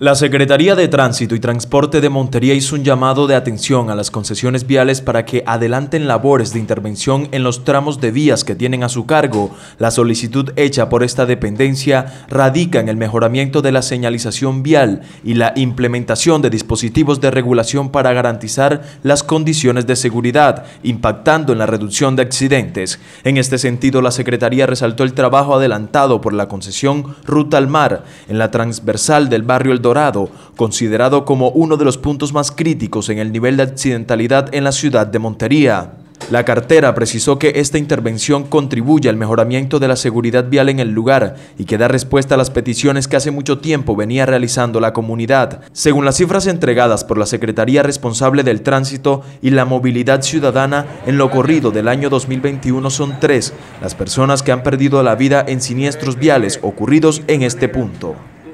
La Secretaría de Tránsito y Transporte de Montería hizo un llamado de atención a las concesiones viales para que adelanten labores de intervención en los tramos de vías que tienen a su cargo. La solicitud hecha por esta dependencia radica en el mejoramiento de la señalización vial y la implementación de dispositivos de regulación para garantizar las condiciones de seguridad, impactando en la reducción de accidentes. En este sentido, la Secretaría resaltó el trabajo adelantado por la concesión Ruta al Mar en la transversal del barrio El Dorado, considerado como uno de los puntos más críticos en el nivel de accidentalidad en la ciudad de Montería. La cartera precisó que esta intervención contribuye al mejoramiento de la seguridad vial en el lugar y que da respuesta a las peticiones que hace mucho tiempo venía realizando la comunidad. Según las cifras entregadas por la Secretaría responsable del Tránsito y la Movilidad Ciudadana, en lo corrido del año 2021 son tres las personas que han perdido la vida en siniestros viales ocurridos en este punto.